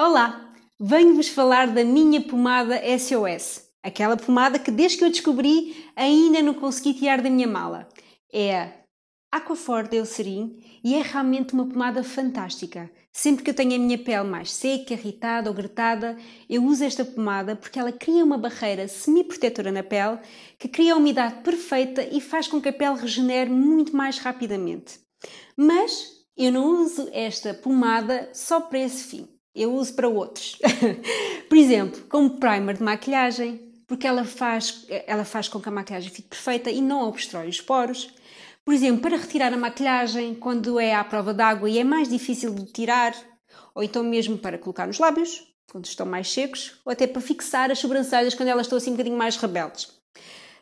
Olá! Venho-vos falar da minha pomada SOS. Aquela pomada que desde que eu descobri ainda não consegui tirar da minha mala. É a Aquaforte Eucerin e é realmente uma pomada fantástica. Sempre que eu tenho a minha pele mais seca, irritada ou gretada, eu uso esta pomada porque ela cria uma barreira semi-protetora na pele que cria a umidade perfeita e faz com que a pele regenere muito mais rapidamente. Mas eu não uso esta pomada só para esse fim eu uso para outros. Por exemplo, como primer de maquilhagem, porque ela faz, ela faz com que a maquilhagem fique perfeita e não obstrói os poros. Por exemplo, para retirar a maquilhagem quando é à prova d'água e é mais difícil de tirar, ou então mesmo para colocar nos lábios, quando estão mais secos, ou até para fixar as sobrancelhas quando elas estão assim um bocadinho mais rebeldes.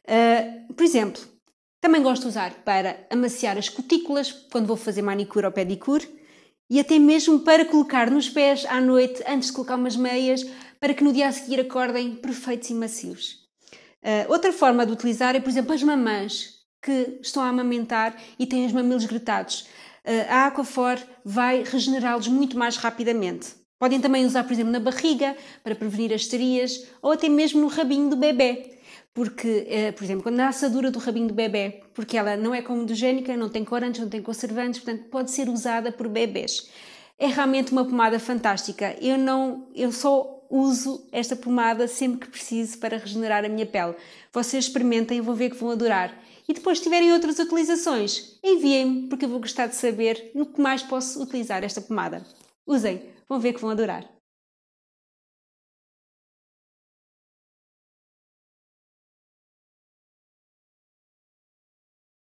Uh, por exemplo, também gosto de usar para amaciar as cutículas quando vou fazer manicure ou pedicure e até mesmo para colocar nos pés à noite antes de colocar umas meias, para que no dia a seguir acordem perfeitos e macios. Uh, outra forma de utilizar é, por exemplo, as mamãs que estão a amamentar e têm os mamilos gretados. Uh, ah, a Aquafor vai regenerá-los muito mais rapidamente. Podem também usar, por exemplo, na barriga para prevenir as terias ou até mesmo no rabinho do bebê porque, eh, por exemplo, quando há assadura do rabinho do bebê, porque ela não é comedogénica, não tem corantes, não tem conservantes, portanto, pode ser usada por bebês. É realmente uma pomada fantástica. Eu não, eu só uso esta pomada sempre que preciso para regenerar a minha pele. Vocês experimentem, vão ver que vão adorar. E depois, se tiverem outras utilizações, enviem-me, porque eu vou gostar de saber no que mais posso utilizar esta pomada. Usem, vão ver que vão adorar.